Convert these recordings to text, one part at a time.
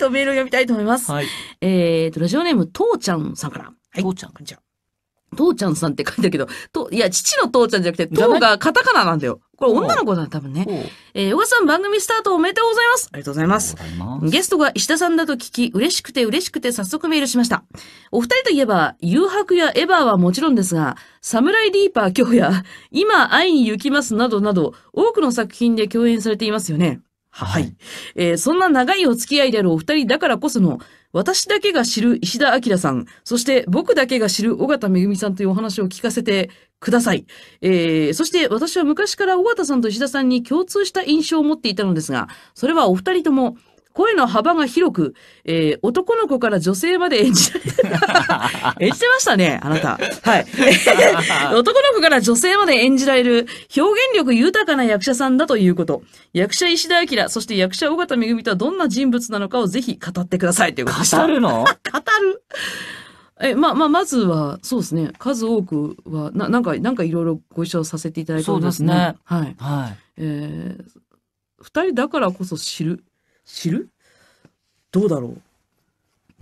とメールを読みたいと思います。はい、えっと、ラジオネーム、とうちゃんさんから。はい、とうちゃん、こんにちは。父ちゃんさんって書いたけど、と、いや、父の父ちゃんじゃなくて、父がカタカナなんだよ。これ女の子だ、多分ね。えー、小川さん番組スタートおめでとうございます。ありがとうございます。ますゲストが石田さんだと聞き、嬉しくて嬉しくて早速メールしました。お二人といえば、誘白やエヴァはもちろんですが、サムライィーパー今日や、今会いに行きますなどなど、多くの作品で共演されていますよね。はい、はい、えー、そんな長いお付き合いであるお二人だからこその、私だけが知る石田明さん、そして僕だけが知る尾形恵さんというお話を聞かせてください。えー、そして私は昔から尾形さんと石田さんに共通した印象を持っていたのですが、それはお二人とも声の幅が広く、えー、男の子から女性まで演じ、演じてましたね、あなた。はい。男の子から女性まで演じられる、表現力豊かな役者さんだということ。役者石田明、そして役者尾形めぐみとはどんな人物なのかをぜひ語ってくださいということ語るの語る。え、まあ、まあ、まずは、そうですね。数多くは、な、なんか、なんかいろいろご一緒させていただいて、ね、そうですね。はい。はい。えー、二人だからこそ知る知るどうだろう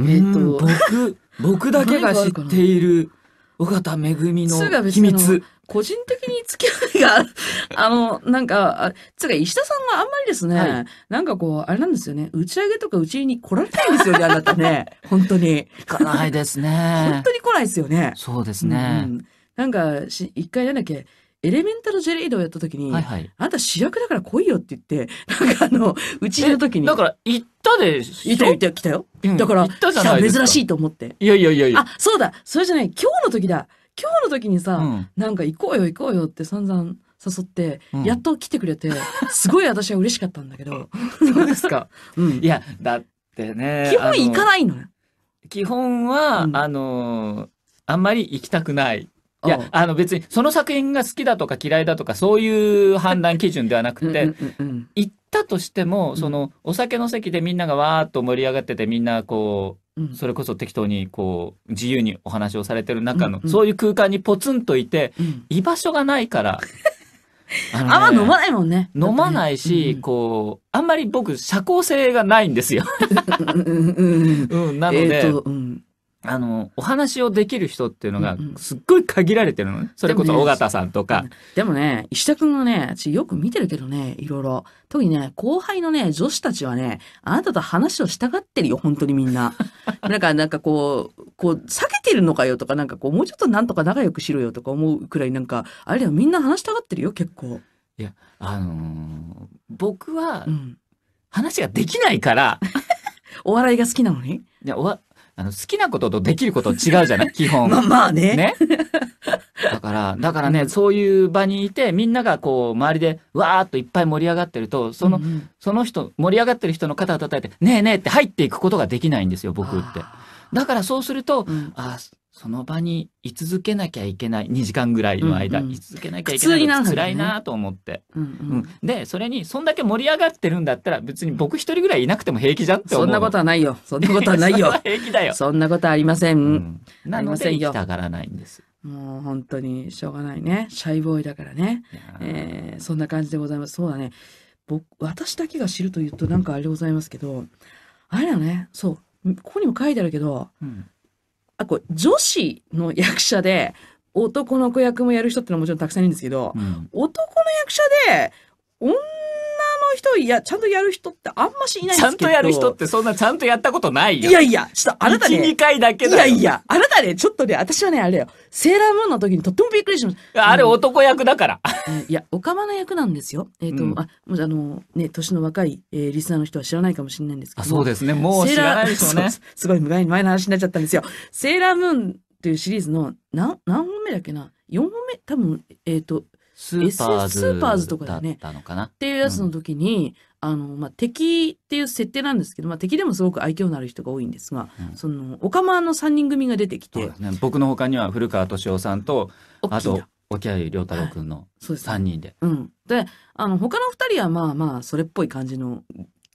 えっ、ー、と、僕、僕だけが知っている、緒方めぐみの秘密。個人的に付き合いが、あの、なんか、つか石田さんはあんまりですね、はい、なんかこう、あれなんですよね、打ち上げとかうちに来られないんですよね、あなたね。本当に。来ないですね。本当に来ないですよね。そうですね。うん、なんかし、一回なだけ、エレメンタルジェレイドをやった時に、はいはい、あんた主役だから来いよって言って、なんかあの、うちの時に。だから、行ったでしょいたたよ、来たよ。うんだから、行ったじゃないですか珍しいと思って。いやいやいやいや。あ、そうだ、それじゃない、今日の時だ。今日の時にさ、うんなんか行こうよ行こうよって散々誘って、うんやっと来てくれて、すごい私は嬉しかったんだけど、そうですか。うんいや、だってね。基本行かないのよ。基本は、うんあのあんまり行きたくない。いや、あの別に、その作品が好きだとか嫌いだとか、そういう判断基準ではなくて、行ったとしても、その、お酒の席でみんながわーっと盛り上がってて、みんなこう、それこそ適当にこう、自由にお話をされてる中の、そういう空間にポツンといて、居場所がないから、あね、あんま飲まないもんね。飲まないし、うん、こう、あんまり僕、社交性がないんですよ。うん、なので、えーうん、あの、お話をできる人っていうのが、すっごい限られてるのね。うんうん、それこそ、尾形さんとか。でもね、石田くんはね、よく見てるけどね、いろいろ。特にね、後輩のね、女子たちはね、あなたと話をしたがってるよ、本当にみんな。なんか、なんかこう、こう、避けてるのかよとか、なんかこう、もうちょっとなんとか仲良くしろよとか思うくらい、なんか、あれだよ、みんな話したがってるよ、結構。いや、あのー、僕は、話ができないから、お笑いが好きなのにいやおわあの、好きなこととできること違うじゃない 基本。まあまあね。ね。だから、だからね、うん、そういう場にいて、みんながこう、周りで、わーっといっぱい盛り上がってると、その、うんうん、その人、盛り上がってる人の肩を叩いて、ねえねえって入っていくことができないんですよ、僕って。だからそうすると、うん、あその場に居続けなきゃいけない2時間ぐらいの間、うんうん、居続けなきゃいけないの辛いなと思って、うんうんうん、でそれにそんだけ盛り上がってるんだったら別に僕一人ぐらいいなくても平気じゃんって思うそんなことはないよそんなことはないよ 平気だよそんなことありません、うん、なので行きたがらないんですもう本当にしょうがないねシャイボーイだからね、えー、そんな感じでございますそうだね僕私だけが知るというとなんかあれでございますけどあれだねそうここにも書いてあるけど、うんあ、これ女子の役者で、男の子役もやる人ってのはもちろんたくさんいるんですけど、うん、男の役者で、女人いや、ちゃんとやる人ってあんましいないですけど。ちゃんとやる人ってそんなちゃんとやったことないよ。いやいや、ちょっとあなたね。1、2回だけだよ。いやいや、あなたね、ちょっとね、私はね、あれよ、セーラームーンの時にとってもびっくりしました。あれ男役だから。うん、いや、おかまの役なんですよ。えっ、ー、と、うん、あ、もうあの、ね、年の若い、えー、リスナーの人は知らないかもしれないんですけど。そうですね、もう知らないでしょうね。すごい前の話になっちゃったんですよ。セーラームーンというシリーズの何、何本目だっけな ?4 本目多分、えっ、ー、と、スーパーズ。スーパーズとかだね。っっていうやつの時に、うん、あの、まあ、敵っていう設定なんですけど、まあ、敵でもすごく愛嬌のある人が多いんですが、うん、その、オカマの3人組が出てきて。ね、僕のほかには古川敏夫さんと、あと、沖合良太郎君の3人で。はい、うでね、うん。で、あの、他の2人はまあまあ、それっぽい感じの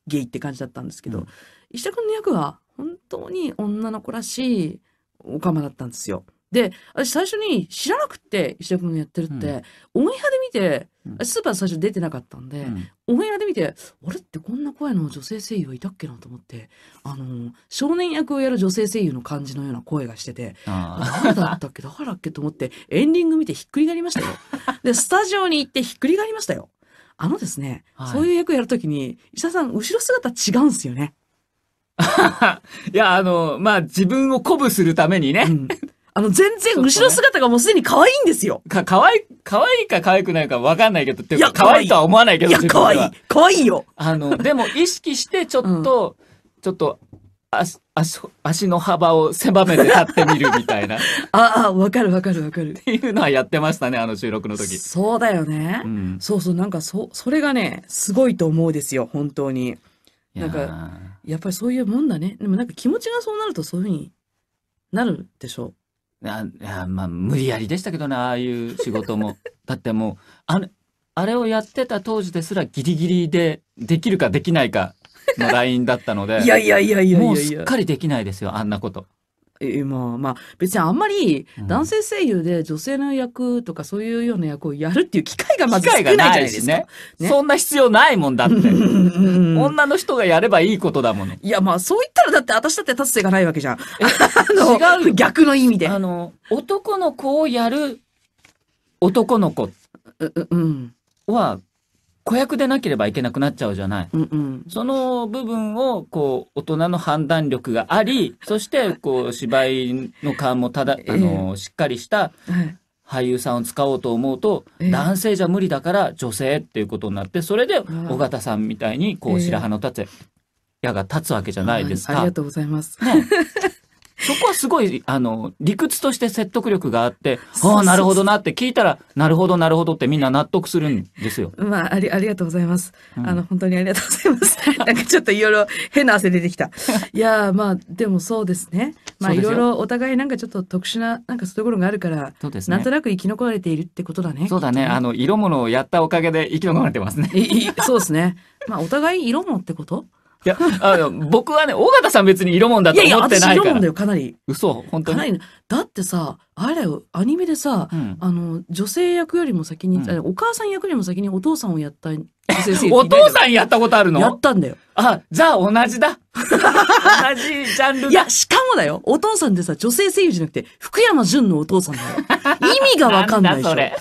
ゲイって感じだったんですけど、うん、石田君の役は本当に女の子らしいオカマだったんですよ。で、私最初に知らなくて、石田君がやってるって、うん、オンエアで見て、スーパー最初出てなかったんで、うん、オンエアで見て、あれってこんな声の女性声優はいたっけなと思って、あの、少年役をやる女性声優の感じのような声がしてて、誰だったっけ、誰だっけと思って、エンディング見てひっくり返りましたよ。で、スタジオに行ってひっくり返りましたよ。あのですね、はい、そういう役やるときに、石田さん、後ろ姿違うんすよね。いや、あの、まあ、自分を鼓舞するためにね、うん、あの、全然、後ろ姿がもうすでに可愛いんですよ。か、可愛い、可愛いか可愛くないかわかんないけど、いや、可愛いとは思わないけど。いや、可愛い。可愛いよ。あの、でも意識してちょっと、うん、ちょっと、足、足、足の幅を狭めて立ってみるみたいな。ああ、わかるわかるわかる。っていうのはやってましたね、あの収録の時。そうだよね。うん、そうそう、なんかそ、それがね、すごいと思うですよ、本当に。なんか、やっぱりそういうもんだね。でもなんか気持ちがそうなるとそういうふうになるでしょう。あやまあ無理やりでしたけどねああいう仕事も だってもうあれあれをやってた当時ですらギリギリでできるかできないかのラインだったのでいやいやいやいやもうすっかりできないですよあんなこと今、まあ別にあんまり男性声優で女性の役とかそういうような役をやるっていう機会がまず少ないじゃないですか。ねね、そんな必要ないもんだって。女の人がやればいいことだもの。いやまあそう言ったらだって私だって立つ手がないわけじゃん。違う。逆の意味で。あの、男の子をやる男の子は、子役でなければいけなくなっちゃうじゃない。うんうん、その部分を、こう、大人の判断力があり、そして、こう、芝居の勘もただ、あの、しっかりした、俳優さんを使おうと思うと、男性じゃ無理だから女性っていうことになって、それで、尾形さんみたいに、こう、白羽の立つ、矢が立つわけじゃないですか。ありがとうございます。ねそこはすごい、あの、理屈として説得力があって、ああ、なるほどなって聞いたら、なるほど、なるほどってみんな納得するんですよ。まあ、あり、ありがとうございます。うん、あの、本当にありがとうございます。なんかちょっといろいろ変な汗出てきた。いやまあ、でもそうですね。まあ、いろいろお互いなんかちょっと特殊な、なんかそういうところがあるから、そうですね。なんとなく生き残られているってことだね。そうだね。あの、色物をやったおかげで生き残られてますね。そうですね。まあ、お互い色物ってこといや、あの、僕はね、尾形さん別に色もんだと思ってないから。いやいや、私色もんだよ、かなり。嘘本当にかなり。だってさ、あれよ、アニメでさ、うん、あの、女性役よりも先に、うん、お母さん役よりも先にお父さんをやった声優。お父さんやったことあるのやったんだよ。あ、じゃあ同じだ。同じジャンルいや、しかもだよ、お父さんってさ、女性声優じゃなくて、福山潤のお父さんだよ。意味がわかんないでしょ。それ